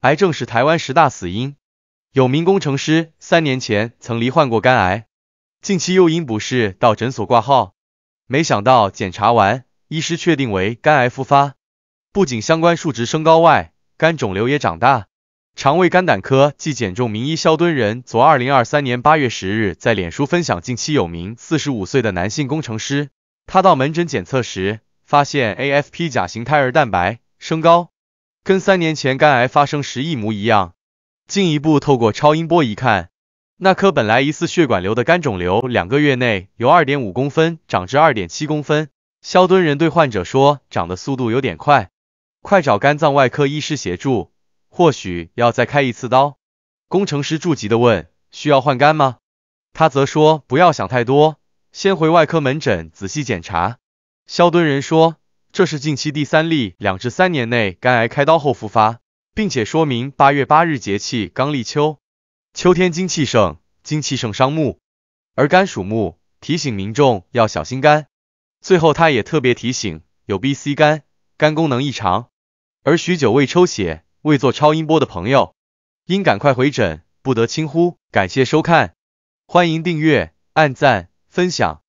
癌症是台湾十大死因。有名工程师三年前曾罹患过肝癌，近期又因不适到诊所挂号，没想到检查完，医师确定为肝癌复发。不仅相关数值升高外，肝肿瘤也长大。肠胃肝胆科暨减重名医肖敦仁，昨二零二三年八月十日在脸书分享，近期有名四十五岁的男性工程师，他到门诊检测时发现 AFP 甲型胎儿蛋白升高。跟三年前肝癌发生时一模一样。进一步透过超音波一看，那颗本来疑似血管瘤的肝肿瘤，两个月内由二点五公分长至二点七公分。肖敦仁对患者说，长的速度有点快，快找肝脏外科医师协助，或许要再开一次刀。工程师著急的问，需要换肝吗？他则说，不要想太多，先回外科门诊仔细检查。肖敦仁说。这是近期第三例，两至三年内肝癌开刀后复发，并且说明八月八日节气刚立秋，秋天金气盛，金气盛伤木，而肝属木，提醒民众要小心肝。最后他也特别提醒有 B、C 肝，肝功能异常，而许久未抽血、未做超音波的朋友，应赶快回诊，不得轻忽。感谢收看，欢迎订阅、按赞、分享。